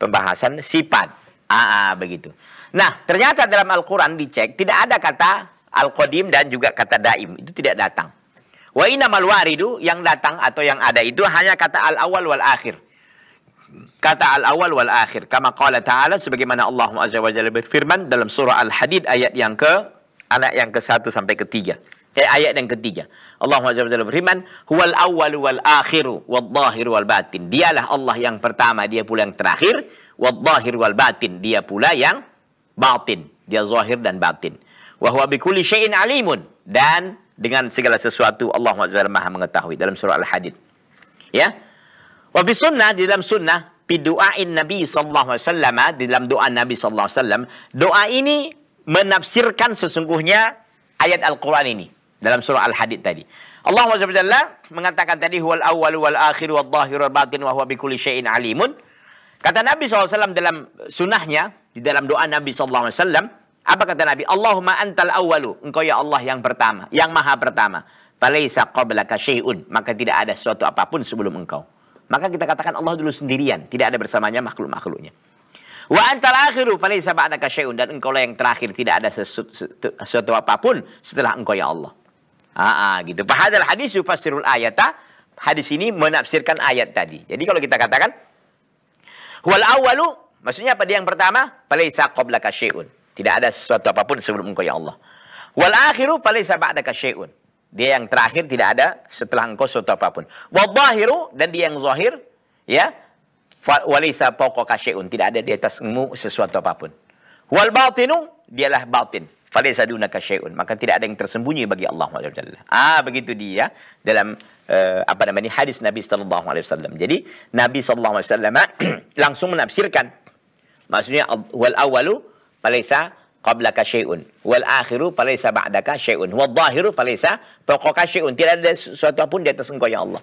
pembahasan sifat. Aa, ah, ah, begitu. Nah, ternyata dalam Al-Qur'an dicek tidak ada kata al-qadim dan juga kata daim. Itu tidak datang. Wa innamal waridu yang datang atau yang ada itu hanya kata al-awwal wal akhir. Kata al-awwal wal akhir. Kama qala ta'ala sebagaimana Allah Azza wa Jalla berfirman dalam surah Al-Hadid ayat yang ke anak yang ke-1 sampai ke-3. Dari eh, ayat yang ketiga. Allah SWT berfirman, Huwal awal wal akhiru wadzahir dhahir wal batin. Dialah Allah yang pertama, dia pula yang terakhir. wadzahir dhahir wal batin. Dia pula yang batin. Dia zahir dan batin. Wahuwa kulli syai'in alimun. Dan dengan segala sesuatu Allah SWT maha mengetahui. Dalam surah Al-Hadid. Ya. Wa fi sunnah, di dalam sunnah, biduain Nabi sallallahu alaihi wasallam di dalam doa Nabi sallallahu alaihi wasallam doa ini menafsirkan sesungguhnya ayat Al-Qur'an ini dalam surah Al-Hadid tadi. Allah SWT mengatakan tadi huwal awwal wal akhir wal zahir wal batin wa huwa kulli syai'in alimun. Kata Nabi SAW dalam sunnahnya, di dalam doa Nabi SAW, apa kata Nabi? Allahumma antal awwalu. Engkau ya Allah yang pertama, yang maha pertama. Falaisa qablaka syai'un. Maka tidak ada sesuatu apapun sebelum engkau. Maka kita katakan Allah dulu sendirian. Tidak ada bersamanya makhluk-makhluknya. Wa antal akhiru falaisa ba'daka syai'un. Dan engkau lah yang terakhir. Tidak ada sesuatu, sesuatu apapun setelah engkau ya Allah. Aa, gitu. Fahadal hadis yufasirul ayata. Hadis ini menafsirkan ayat tadi. Jadi kalau kita katakan wal awalu maksudnya pada yang pertama falaisa qablaka syai'un. Tidak ada sesuatu apapun sebelum engkau ya Allah. Wal akhiru falaisa ba'daka syai'un. Dia yang terakhir tidak ada setelah engkau sesuatu apapun. Wal zahiru dan dia yang zahir ya walisa pokok kasyun tidak ada di atasmu sesuatu apapun wal batinu dialah batin Falaysa dunaka syai'un. Maka tidak ada yang tersembunyi bagi Allah Subhanahu Ah begitu dia dalam uh, apa namanya hadis Nabi sallallahu alaihi wasallam. Jadi Nabi sallallahu alaihi wasallam *clears throat* langsung menafsirkan. Maksudnya wal awalu falaysa qablaka syai'un wal akhiru falaysa ba'daka syai'un wal zahiru falaysa fawqaka syai'un. Tidak ada sesuatu pun di atas engkau ya Allah.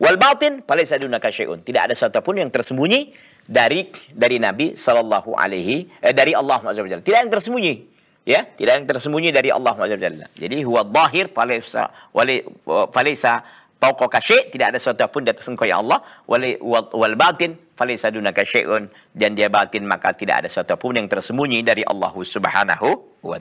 Wal batin falaysa dunaka syai'un. Tidak ada sesuatu pun yang tersembunyi dari dari Nabi sallallahu alaihi eh, dari Allah Subhanahu Tidak ada yang tersembunyi ya tidak ada yang tersembunyi dari Allah Subhanahu wa jadi huwa dhahir falaisa wali falaisa pauqa kasyi tidak ada sesuatu pun datang atas Allah wali wal batin falaisa dunaka syai'un dan dia batin maka tidak ada sesuatu pun yang tersembunyi dari Allah Subhanahu wa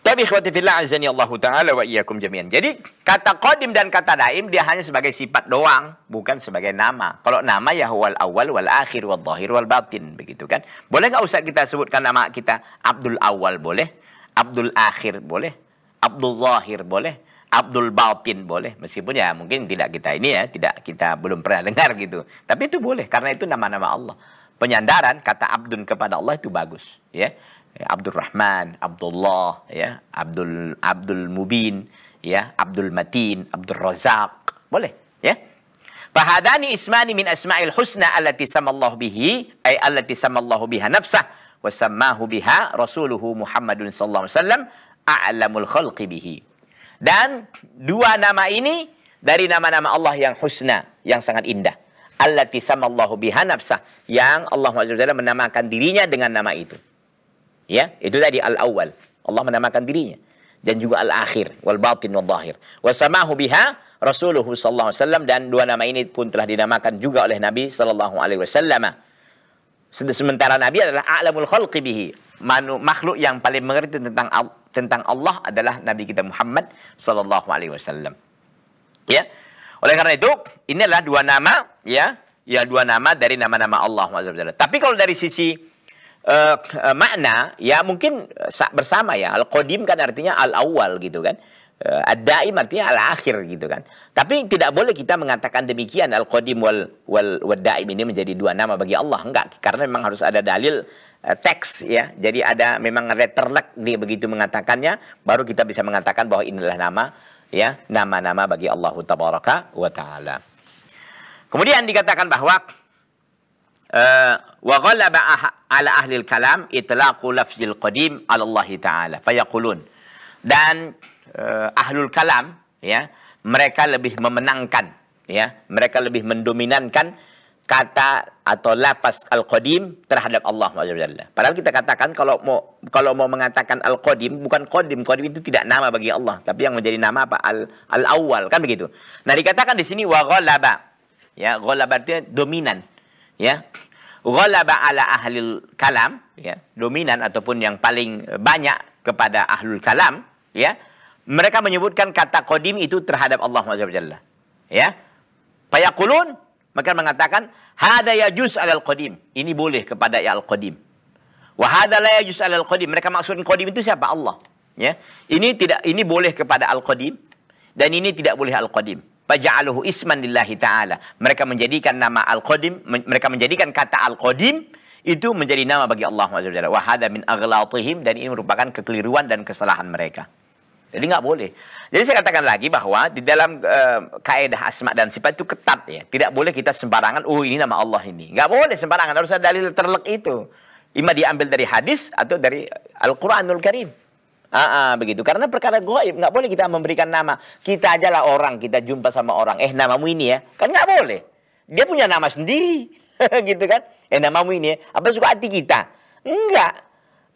Tapi khawatir fillah azani Allah taala wa iyyakum jami'an. Jadi kata qadim dan kata daim dia hanya sebagai sifat doang, bukan sebagai nama. Kalau nama ya huwal awal wal akhir wal zahir wal batin begitu kan. Boleh nggak usah kita sebutkan nama kita Abdul Awal boleh, Abdul Akhir boleh, Abdul Zahir boleh, Abdul Batin boleh. Meskipun ya mungkin tidak kita ini ya, tidak kita belum pernah *laughs* dengar gitu. Tapi itu boleh karena itu nama-nama Allah. Penyandaran kata abdun kepada Allah itu bagus, ya. Ya, Abdul Rahman, Abdullah, ya, Abdul Abdul Mubin, ya, Abdul Matin, Abdul Razak, boleh, ya. Fahadani ismani min asma'il husna allati samallahu bihi ay allati samallahu biha nafsah wa sammahu biha rasuluhu Muhammadun sallallahu alaihi wasallam a'lamul khalqi bihi. Dan dua nama ini dari nama-nama Allah yang husna, yang sangat indah. Allati samallahu biha nafsah yang Allah Subhanahu menamakan dirinya dengan nama itu. Ya, itu tadi al-awwal. Allah menamakan dirinya dan juga al-akhir wal batin wal zahir. Wasamahu biha Rasuluhu sallallahu alaihi wasallam dan dua nama ini pun telah dinamakan juga oleh Nabi sallallahu alaihi wasallam. Sementara Nabi adalah a'lamul khalqi bihi. Manu, makhluk yang paling mengerti tentang tentang Allah adalah Nabi kita Muhammad sallallahu alaihi wasallam. Ya. Oleh karena itu, ini adalah dua nama ya, ya dua nama dari nama-nama Allah Tapi kalau dari sisi uh, uh, makna ya mungkin eh, bersama ya al-qadim kan artinya al awal gitu kan uh, ad-daim artinya al-akhir gitu kan. Tapi tidak boleh kita mengatakan demikian al-qadim wal wal wad daim ini menjadi dua nama bagi Allah enggak karena memang harus ada dalil teks ya. Jadi ada memang letterlek dia begitu mengatakannya baru kita bisa mengatakan bahwa inilah nama ya nama-nama bagi Allah tabaraka wa taala. Kemudian dikatakan bahwa Eh, wa ghalaba ah, ala ahli kalam itlaqu lafzil qadim ala Allah taala fayaqulun dan uh, ahlul kalam ya mereka lebih memenangkan ya mereka lebih mendominankan kata atau lafaz al-qadim terhadap Allah Subhanahu Padahal kita katakan kalau mau kalau mau mengatakan al-qadim bukan qadim, qadim itu tidak nama bagi Allah, tapi yang menjadi nama apa? Al al-awwal kan begitu. Nah, dikatakan di sini wa ghalaba. Ya, ghalaba artinya dominan ya ghalaba ala ahlil kalam ya dominan ataupun yang paling banyak kepada ahlul kalam ya mereka menyebutkan kata qadim itu terhadap Allah Subhanahu ya fayaqulun maka mengatakan hada yajuz alal qadim ini boleh kepada ya al qadim wa hada la yajuz alal qadim mereka maksudkan qadim itu siapa Allah ya ini tidak ini boleh kepada al qadim dan ini tidak boleh al qadim faja'aluhu isman lillahi ta'ala. Mereka menjadikan nama Al-Qadim, mereka menjadikan kata Al-Qadim itu menjadi nama bagi Allah SWT. Wahada min aglatihim dan ini merupakan kekeliruan dan kesalahan mereka. Jadi nggak boleh. Jadi saya katakan lagi bahwa di dalam e, kaedah asma dan sifat itu ketat ya. Tidak boleh kita sembarangan. Oh ini nama Allah ini. Nggak boleh sembarangan. Harus ada dalil terlek itu. Ima diambil dari hadis atau dari Al-Quranul Karim. Ah, ah, begitu. Karena perkara goib nggak boleh kita memberikan nama. Kita ajalah orang, kita jumpa sama orang. Eh, namamu ini ya, kan nggak boleh. Dia punya nama sendiri, *laughs* gitu kan? Eh, namamu ini ya. Apa suka hati kita? Enggak.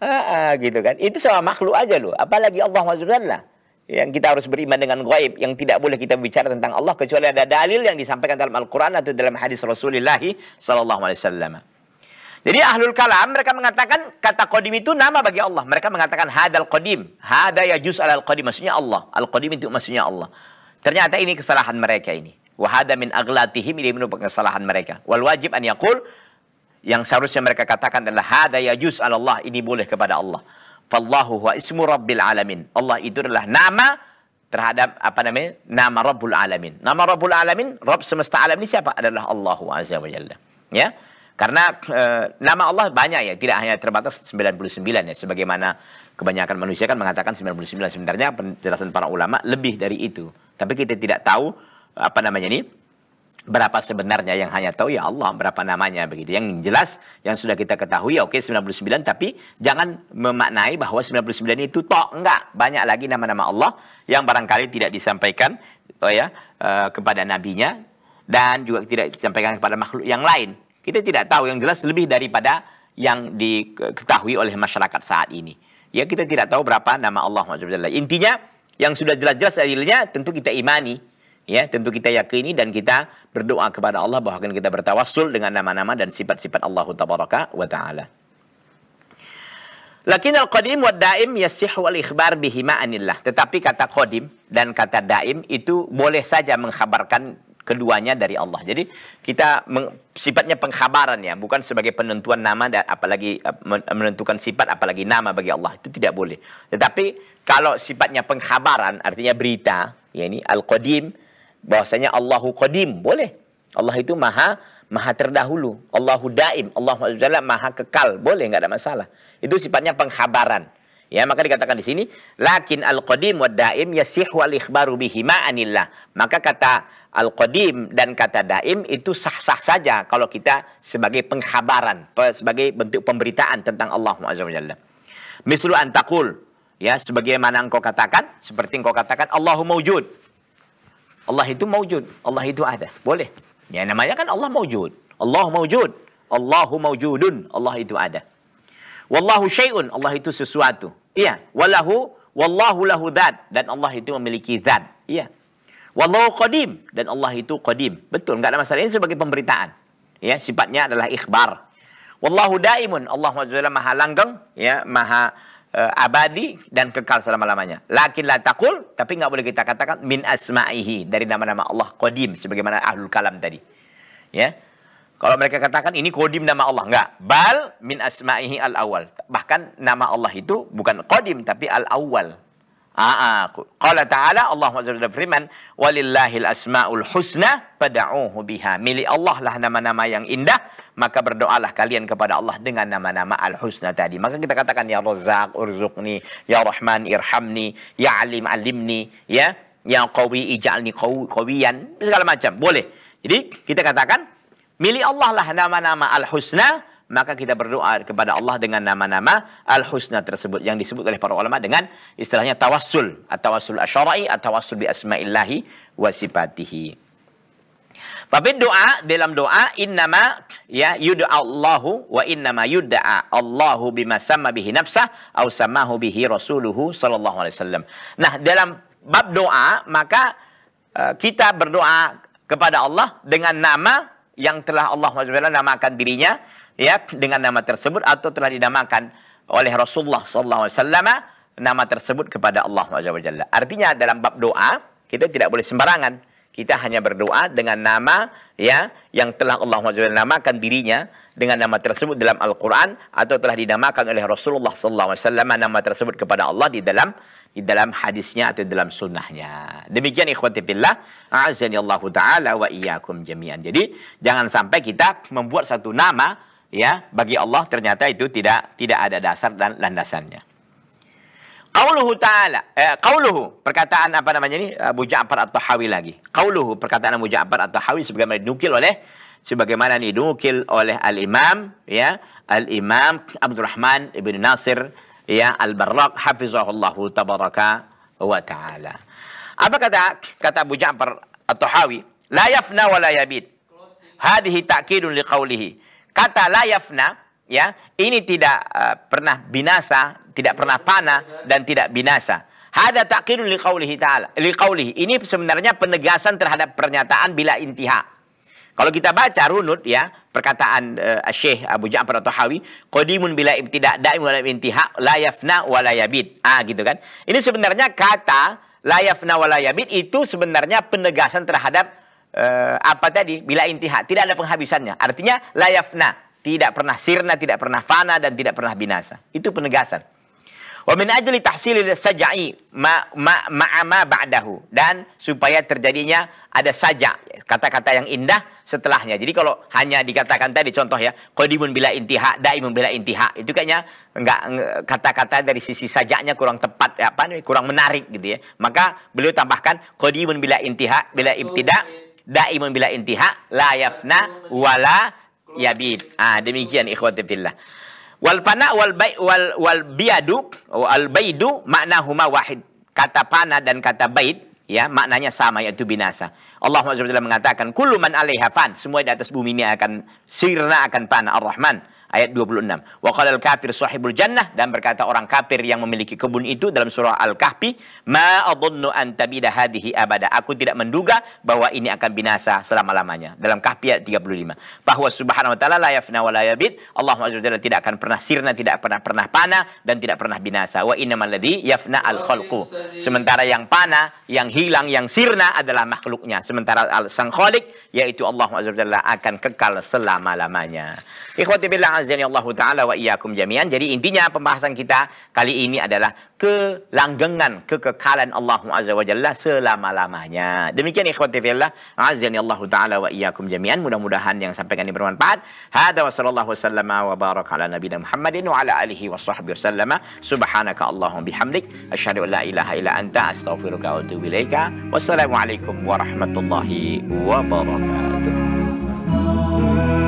Ah, ah, gitu kan? Itu sama makhluk aja loh. Apalagi Allah Subhanahu yang kita harus beriman dengan goib yang tidak boleh kita bicara tentang Allah kecuali ada dalil yang disampaikan dalam Al-Qur'an atau dalam hadis Rasulullah sallallahu alaihi wasallam. Jadi ahlul kalam mereka mengatakan kata qadim itu nama bagi Allah. Mereka mengatakan hadal qadim. Hada ya juz alal qadim. Maksudnya Allah. Al qadim itu maksudnya Allah. Ternyata ini kesalahan mereka ini. Wahada min aglatihim ini merupakan kesalahan mereka. Wal wajib an yakul. Yang seharusnya mereka katakan adalah hada ya juz al Allah. Ini boleh kepada Allah. Fallahu wa ismu rabbil alamin. Allah itu adalah nama terhadap apa namanya? Nama Rabbul Alamin. Nama Rabbul Alamin, Rabb semesta alam ini siapa? Adalah Allahu Azza wa Jalla. Ya. Karena e, nama Allah banyak ya, tidak hanya terbatas 99 ya. Sebagaimana kebanyakan manusia kan mengatakan 99. Sebenarnya penjelasan para ulama lebih dari itu. Tapi kita tidak tahu apa namanya ini berapa sebenarnya yang hanya tahu ya Allah berapa namanya begitu yang jelas yang sudah kita ketahui ya oke 99 tapi jangan memaknai bahwa 99 itu tok enggak banyak lagi nama-nama Allah yang barangkali tidak disampaikan oh ya eh, kepada nabinya dan juga tidak disampaikan kepada makhluk yang lain kita tidak tahu yang jelas lebih daripada yang diketahui oleh masyarakat saat ini. Ya kita tidak tahu berapa nama Allah Subhanahu Intinya yang sudah jelas-jelas dalilnya tentu kita imani, ya tentu kita yakini dan kita berdoa kepada Allah bahkan kita bertawassul dengan nama-nama dan sifat-sifat Allah tabaraka wa taala Lakin al-qadim wa daim yasihu al-ikhbar bihima anillah. Tetapi kata qadim dan kata daim itu boleh saja mengkhabarkan keduanya dari Allah. Jadi kita meng, sifatnya pengkhabaran ya, bukan sebagai penentuan nama dan apalagi eh, menentukan sifat apalagi nama bagi Allah itu tidak boleh. Tetapi kalau sifatnya pengkhabaran artinya berita, ya ini al-qadim bahwasanya Allahu qadim boleh. Allah itu maha maha terdahulu, Allahu daim, Allah maha kekal, boleh nggak ada masalah. Itu sifatnya pengkhabaran. Ya, maka dikatakan di sini, lakin al-qadim wa daim yasihu al-ikhbaru bihima anillah. Maka kata Al-Qadim dan kata daim itu sah-sah saja kalau kita sebagai pengkhabaran, sebagai bentuk pemberitaan tentang Allah Subhanahu Mislu antakul, ya sebagaimana engkau katakan, seperti engkau katakan Allahu maujud. Allah itu maujud, Allah itu ada. Boleh. Ya namanya kan Allah maujud. Allah maujud. Allahu maujudun, Allah itu ada. Wallahu syai'un, Allah itu sesuatu. Iya, wallahu wallahu lahu dan Allah itu memiliki zat. Iya. Wallahu qadim dan Allah itu qadim. Betul, nggak ada masalah ini sebagai pemberitaan. Ya, sifatnya adalah ikhbar. Wallahu daimun, Allah Subhanahu maha langgeng, ya, maha uh, abadi dan kekal selama-lamanya. Lakin la takul, tapi nggak boleh kita katakan min asma'ihi dari nama-nama Allah qadim sebagaimana ahlul kalam tadi. Ya. Kalau mereka katakan ini qadim nama Allah, enggak. Bal min asma'ihi al awwal Bahkan nama Allah itu bukan qadim tapi al awwal. Aa, ah, ah, ta'ala Allah Subhanahu firman walillahil asmaul husna fad'uhu biha. Milik Allah lah nama-nama yang indah, maka berdoalah kalian kepada Allah dengan nama-nama al-husna tadi. Maka kita katakan ya Razzaq Urzukni, ya Rahman irhamni, ya Alim alimni, ya ya Qawi ij'alni qawiyan, segala macam. Boleh. Jadi kita katakan milik Allah lah nama-nama al-husna maka kita berdoa kepada Allah dengan nama-nama al-husna tersebut yang disebut oleh para ulama dengan istilahnya tawassul atau tawassul asyara'i atau tawassul bi asma'illahi wa sifatihi. Tapi doa dalam doa innama ya yud'a Allahu wa innama yud'a Allahu bima sama bihi nafsah au samahu bihi rasuluhu sallallahu alaihi wasallam. Nah, dalam bab doa maka uh, kita berdoa kepada Allah dengan nama yang telah Allah SWT namakan dirinya ya dengan nama tersebut atau telah dinamakan oleh Rasulullah sallallahu alaihi wasallam nama tersebut kepada Allah Subhanahu Artinya dalam bab doa kita tidak boleh sembarangan. Kita hanya berdoa dengan nama ya yang telah Allah Subhanahu namakan dirinya dengan nama tersebut dalam Al-Quran atau telah dinamakan oleh Rasulullah sallallahu alaihi wasallam nama tersebut kepada Allah di dalam di dalam hadisnya atau dalam sunnahnya. Demikian ikhwati fillah, azani Allah taala wa iyyakum jami'an. Jadi jangan sampai kita membuat satu nama ya bagi Allah ternyata itu tidak tidak ada dasar dan landasannya. Qauluhu ta'ala, eh, qauluhu, perkataan apa namanya ini? Eh, Abu Ja'far atau Hawi lagi. Qauluhu, perkataan Abu Ja'far atau Hawi sebagaimana dinukil oleh sebagaimana dinukil oleh Al-Imam ya, Al-Imam Abdurrahman Ibn Nasir ya Al-Barraq Hafizahullahu tabaraka wa ta'ala. Apa kata kata Abu Ja'far atau Hawi, La yafna wa la yabid. Hadhihi ta'kidun liqaulihi. Kata layafna, ya, ini tidak uh, pernah binasa, tidak pernah panah dan tidak binasa. Hada taqirun liqaulihi ta'ala. Liqaulihi. Ini sebenarnya penegasan terhadap pernyataan bila intiha. Kalau kita baca runut ya, perkataan uh, Syekh Abu Ja'far At-Tahawi, qadimun bila ibtida' da'im wa intiha layafna Ah gitu kan. Ini sebenarnya kata layafna walayabid itu sebenarnya penegasan terhadap eh, apa tadi bila intihak tidak ada penghabisannya artinya layafna tidak pernah sirna tidak pernah fana dan tidak pernah binasa itu penegasan wa min ajli tahsilil sajai ma ma ma ma ba'dahu dan supaya terjadinya ada saja kata-kata yang indah setelahnya. Jadi kalau hanya dikatakan tadi contoh ya qadimun bila intiha daimun bila intiha itu kayaknya enggak kata-kata dari sisi sajaknya kurang tepat ya, apa kurang menarik gitu ya. Maka beliau tambahkan qadimun bila intiha bila tidak daimun bila intiha la yafna wala yabid. Ah demikian ikhwati fillah. Wal fana wal bay wal wal biadu wal baidu maknahuma wahid. Kata fana dan kata bait ya maknanya sama yaitu binasa. Allah SWT mengatakan kullu man alaiha fan, semua di atas bumi ini akan sirna akan fana Ar-Rahman ayat 26. Wa al kafir sahibul jannah dan berkata orang kafir yang memiliki kebun itu dalam surah Al-Kahfi, ma adunnu an tabida hadhihi abada. Aku tidak menduga bahwa ini akan binasa selama-lamanya. Dalam Kahfi ayat 35. Bahwa subhanahu wa taala la yafna wa la yabid, Allah Azza tidak akan pernah sirna, tidak pernah pernah panah dan tidak pernah binasa. Wa innamal ladzi yafna al-khalqu. Sementara yang panah, yang hilang, yang sirna adalah makhluknya. Sementara al sang khalik yaitu Allah Azza akan kekal selama-lamanya. Ikhwati billah azanillahu taala wa iyyakum jami'an. Jadi intinya pembahasan kita kali ini adalah kelanggengan kekekalan Allah azza wa jalla selama-lamanya. Demikian ikhwati fillah azanillahu taala wa iyyakum jami'an. Mudah-mudahan yang sampaikan ini bermanfaat. Hada wa sallallahu wasallam wa baraka ala nabiyina Muhammadin wa ala alihi wa sahbihi wasallam. Subhanaka Allahumma bihamdik asyhadu an la ilaha illa anta astaghfiruka wa atubu ilaika. Wassalamualaikum warahmatullahi wabarakatuh.